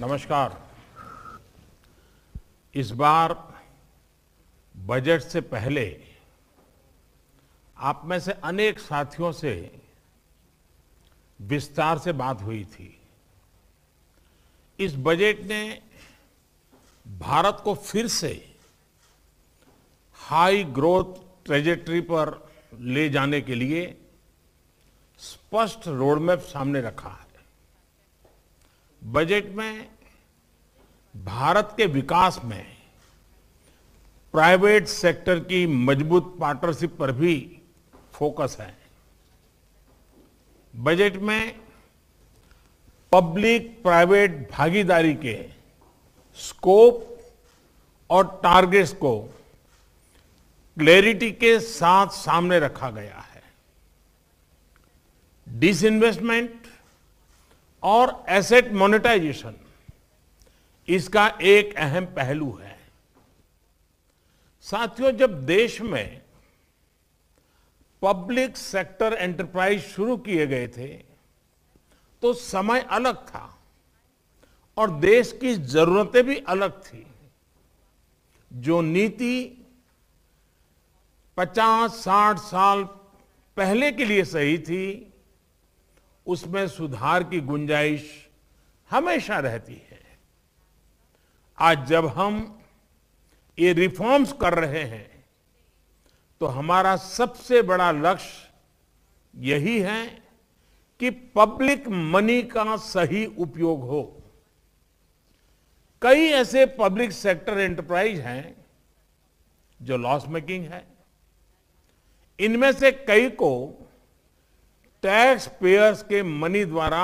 नमस्कार इस बार बजट से पहले आप में से अनेक साथियों से विस्तार से बात हुई थी इस बजट ने भारत को फिर से हाई ग्रोथ ट्रेजेक्ट्री पर ले जाने के लिए स्पष्ट रोडमैप सामने रखा है बजट में भारत के विकास में प्राइवेट सेक्टर की मजबूत पार्टनरशिप पर भी फोकस है बजट में पब्लिक प्राइवेट भागीदारी के स्कोप और टारगेट्स को क्लैरिटी के साथ सामने रखा गया है डिसइन्वेस्टमेंट और एसेट मोनेटाइजेशन इसका एक अहम पहलू है साथियों जब देश में पब्लिक सेक्टर एंटरप्राइज शुरू किए गए थे तो समय अलग था और देश की जरूरतें भी अलग थी जो नीति 50-60 साल पहले के लिए सही थी उसमें सुधार की गुंजाइश हमेशा रहती है आज जब हम ये रिफॉर्म्स कर रहे हैं तो हमारा सबसे बड़ा लक्ष्य यही है कि पब्लिक मनी का सही उपयोग हो कई ऐसे पब्लिक सेक्टर एंटरप्राइज हैं जो लॉस मेकिंग है इनमें से कई को टैक्स पेयर्स के मनी द्वारा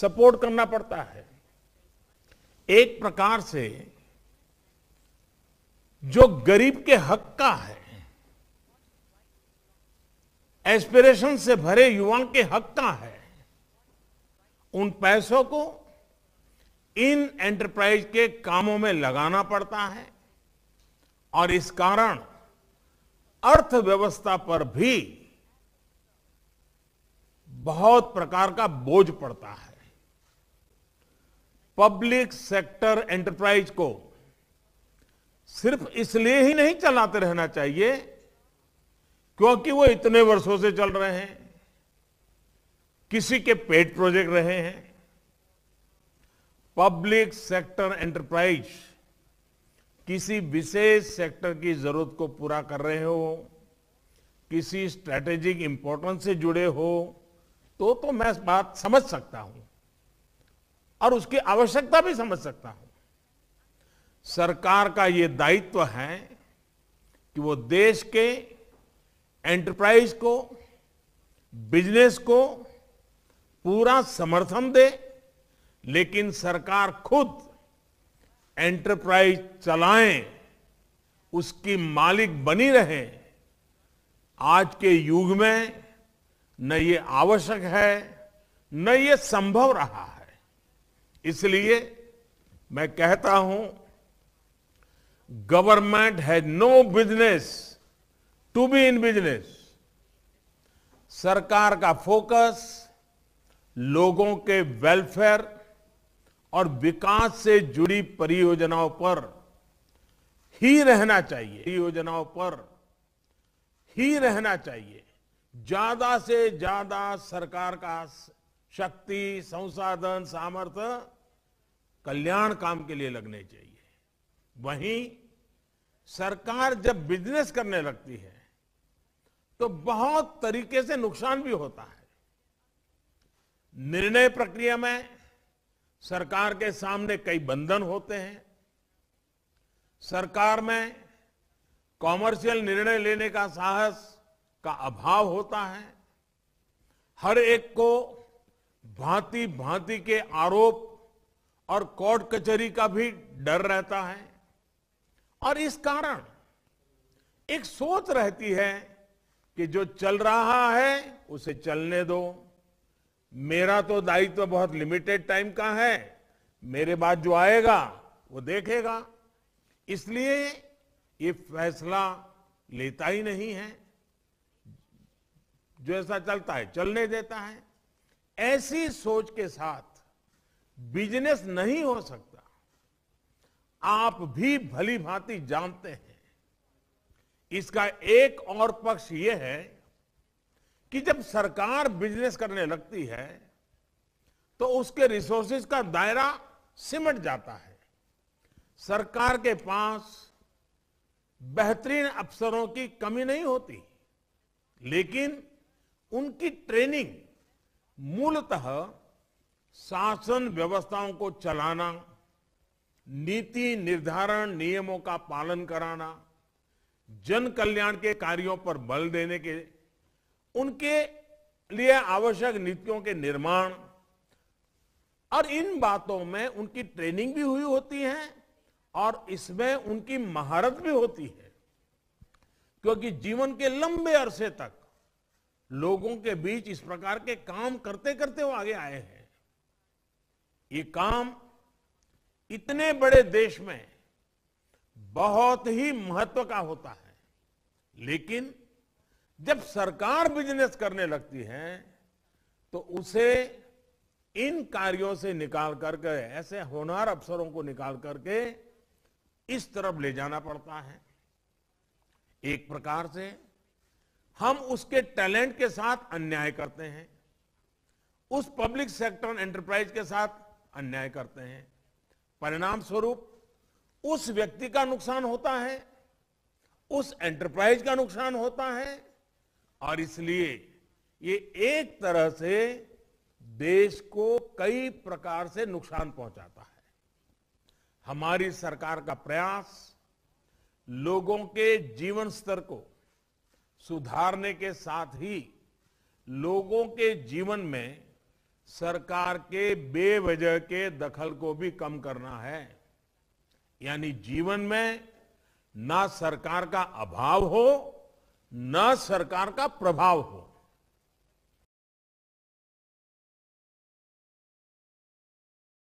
सपोर्ट करना पड़ता है एक प्रकार से जो गरीब के हक का है एस्पिरेशन से भरे युवा के हक का है उन पैसों को इन एंटरप्राइज के कामों में लगाना पड़ता है और इस कारण अर्थव्यवस्था पर भी बहुत प्रकार का बोझ पड़ता है पब्लिक सेक्टर एंटरप्राइज को सिर्फ इसलिए ही नहीं चलाते रहना चाहिए क्योंकि वो इतने वर्षों से चल रहे हैं किसी के पेट प्रोजेक्ट रहे हैं पब्लिक सेक्टर एंटरप्राइज किसी विशेष सेक्टर की जरूरत को पूरा कर रहे हो किसी स्ट्रेटेजिक इंपॉर्टेंस से जुड़े हो तो तो मैं बात समझ सकता हूं और उसकी आवश्यकता भी समझ सकता हूं सरकार का यह दायित्व है कि वो देश के एंटरप्राइज को बिजनेस को पूरा समर्थन दे लेकिन सरकार खुद एंटरप्राइज चलाएं उसकी मालिक बनी रहे आज के युग में न ये आवश्यक है न ये संभव रहा है इसलिए मैं कहता हूं government has no business to be in business सरकार का फोकस लोगों के वेलफेयर और विकास से जुड़ी परियोजनाओं पर ही रहना चाहिए परियोजनाओं पर ही रहना चाहिए ज्यादा से ज्यादा सरकार का शक्ति संसाधन सामर्थ्य कल्याण काम के लिए लगने चाहिए वहीं सरकार जब बिजनेस करने लगती है तो बहुत तरीके से नुकसान भी होता है निर्णय प्रक्रिया में सरकार के सामने कई बंधन होते हैं सरकार में कॉमर्शियल निर्णय लेने का साहस का अभाव होता है हर एक को भांति भांति के आरोप और कोर्ट कचहरी का भी डर रहता है और इस कारण एक सोच रहती है कि जो चल रहा है उसे चलने दो मेरा तो दायित्व तो बहुत लिमिटेड टाइम का है मेरे बाद जो आएगा वो देखेगा इसलिए ये फैसला लेता ही नहीं है जो ऐसा चलता है चलने देता है ऐसी सोच के साथ बिजनेस नहीं हो सकता आप भी भली भांति जानते हैं इसका एक और पक्ष यह है कि जब सरकार बिजनेस करने लगती है तो उसके रिसोर्सेज का दायरा सिमट जाता है सरकार के पास बेहतरीन अफसरों की कमी नहीं होती लेकिन उनकी ट्रेनिंग मूलतः शासन व्यवस्थाओं को चलाना नीति निर्धारण नियमों का पालन कराना जन कल्याण के कार्यों पर बल देने के उनके लिए आवश्यक नीतियों के निर्माण और इन बातों में उनकी ट्रेनिंग भी हुई होती है और इसमें उनकी महारत भी होती है क्योंकि जीवन के लंबे अरसे तक लोगों के बीच इस प्रकार के काम करते करते वो आगे आए हैं ये काम इतने बड़े देश में बहुत ही महत्व का होता है लेकिन जब सरकार बिजनेस करने लगती है तो उसे इन कार्यों से निकाल करके ऐसे होनार अफसरों को निकाल करके इस तरफ ले जाना पड़ता है एक प्रकार से हम उसके टैलेंट के साथ अन्याय करते हैं उस पब्लिक सेक्टर एंटरप्राइज के साथ अन्याय करते हैं परिणाम स्वरूप उस व्यक्ति का नुकसान होता है उस एंटरप्राइज का नुकसान होता है और इसलिए ये एक तरह से देश को कई प्रकार से नुकसान पहुंचाता है हमारी सरकार का प्रयास लोगों के जीवन स्तर को सुधारने के साथ ही लोगों के जीवन में सरकार के बेवजह के दखल को भी कम करना है यानी जीवन में ना सरकार का अभाव हो ना सरकार का प्रभाव हो